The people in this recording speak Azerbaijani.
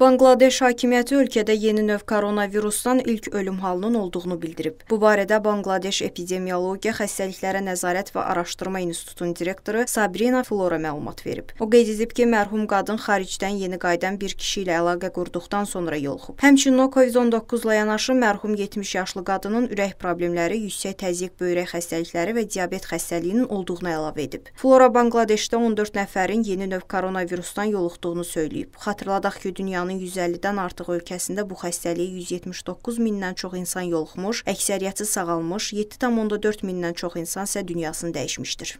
Bangladeş hakimiyyəti ölkədə yeni növ koronavirusdan ilk ölüm halının olduğunu bildirib. Bu barədə Bangladeş Epidemiologiya Xəstəliklərə Nəzarət və Araşdırma İnstitutunun direktoru Sabrina Flora məlumat verib. O qeyd edib ki, mərhum qadın xaricdən yeni qayıdan bir kişi ilə əlaqə qurduqdan sonra yoluxub. Həmçinin o COVID-19 ilə yanaşı mərhum 70 yaşlı qadının ürək problemləri, yüksək təzyiq böyrək xəstəlikləri və diabet xəstəliyinin olduğunu əlavə edib. Flora Bangladeşdə 14 nəfərin yeni növ koronavirusdan yoluxduğunu söyləyib. Xatırladaq ki, dünyanın Dünyanın 150-dən artıq ölkəsində bu xəstəliyə 179 mindən çox insan yoluxmuş, əksəriyyəti sağalmış, 7,4 mindən çox insan isə dünyasını dəyişmişdir.